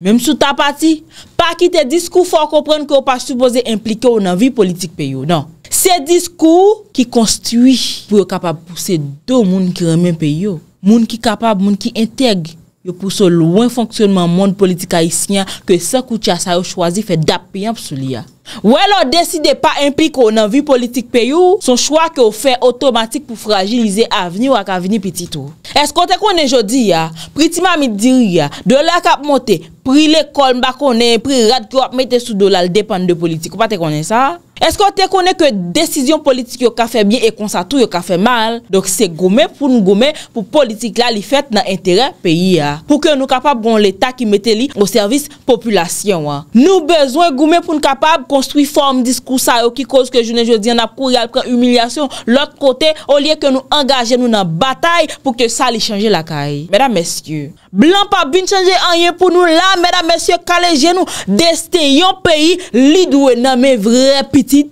Mem sou ta pati, pa ki te diskou fò komprenn ki yo pa soubose implike ou nan vi politik pe yo, nan. Se diskou ki konstuwi pou yo kapab pousse do moun ki remen pe yo, moun ki kapab, moun ki enteg, yo pousse lwen fonksyonman moun politik a isnya ke sa koutia sa yo chwazi fe dap pe yon psou li ya. Wè lò deside pa implike ou nan vi politik pe yo, son chwa ki yo fè otomatik pou fragilize aveni wak aveni piti tou. Eskote konen jodi ya, pritima mi diri ya, do la kap monte, pri le kol mba konen, pri rad kwa mette sou do la l depan de politik. Ou pa te konen sa? Esko te konen ke desisyon politik yo ka fe bie e konsa tou yo ka fe mal? Dok se gome pou nou gome pou politik la li fet nan enteren peyi ya. Pou ke nou kapab bon l'Etat ki mette li o servis populasyon wa. Nou bezwen gome pou nou kapab konstruy form diskousa ou ki koz ke jounen jodi an ap kou yal pren humilyasyon lot kote ou liye ke nou angaje nou nan batay pou ke sa li chanje la kay. Mèda mèsyou, blan pa bin chanje anye pou nou la mèdam mèsyè kalè jè nou destè yon peyi li dwe nan mè vre piti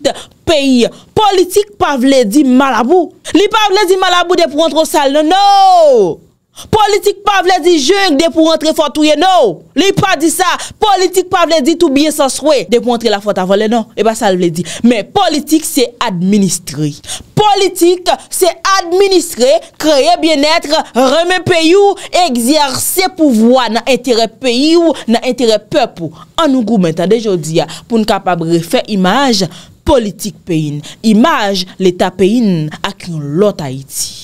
peyi politik pa vle di malabou li pa vle di malabou de prontro sal nan nou Politik pa vle di jeng de pou rentre fote ouye nou Li pa di sa Politik pa vle di tou bie sa swè De pou rentre la fote avole nou E eh ba sa vle di Men politik se administre Politik se administre Kreye bien etre Reme peyou Ekser se pouvoa Nan entere peyou Nan entere pepu Anoukou menta de jodi Poun kapabre fe imaj Politik peyin Imaj leta peyin Ak yon lota iti